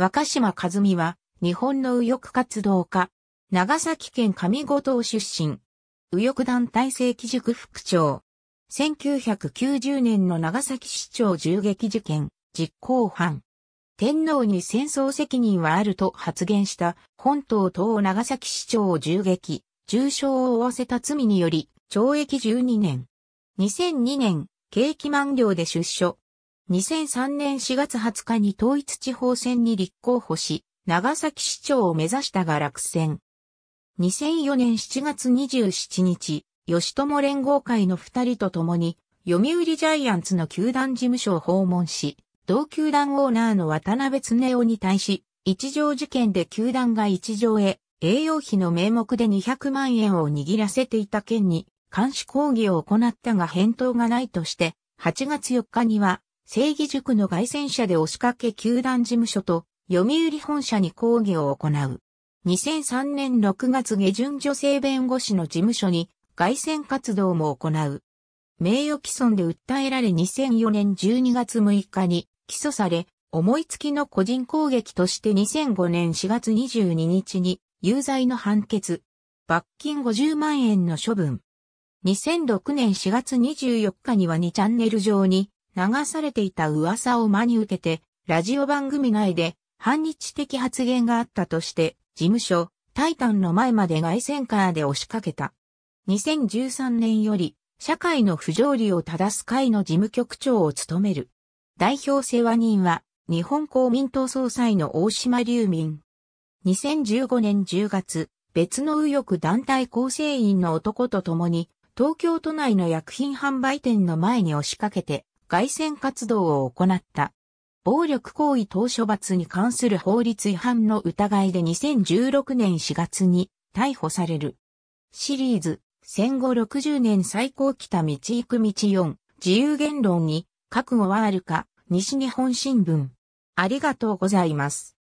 若島和美は、日本の右翼活動家。長崎県上五島出身。右翼団体正規塾副長。1990年の長崎市長銃撃事件、実行犯。天皇に戦争責任はあると発言した本島等長崎市長を銃撃、重傷を負わせた罪により、懲役12年。2002年、刑期満了で出所。2003年4月20日に統一地方選に立候補し、長崎市長を目指したが落選。2004年7月27日、吉友連合会の二人と共に、読売ジャイアンツの球団事務所を訪問し、同球団オーナーの渡辺恒夫に対し、一条事件で球団が一条へ栄養費の名目で200万円を握らせていた件に、監視抗議を行ったが返答がないとして、8月4日には正義塾の外戦車で押しかけ球団事務所と読売本社に抗議を行う。2003年6月下旬女性弁護士の事務所に外戦活動も行う。名誉毀損で訴えられ2004年12月6日に起訴され、思いつきの個人攻撃として2005年4月22日に有罪の判決。罰金50万円の処分。2006年4月24日には2チャンネル上に流されていた噂を真に受けて、ラジオ番組内で反日的発言があったとして、事務所、タイタンの前まで外線カーで押しかけた。2013年より、社会の不条理を正す会の事務局長を務める。代表世話人は、日本公民党総裁の大島隆民。2015年10月、別の右翼団体構成員の男と共に、東京都内の薬品販売店の前に押しかけて、外線活動を行った。暴力行為等処罰に関する法律違反の疑いで2016年4月に逮捕される。シリーズ、戦後60年最高北道行く道4、自由言論に覚悟はあるか、西日本新聞。ありがとうございます。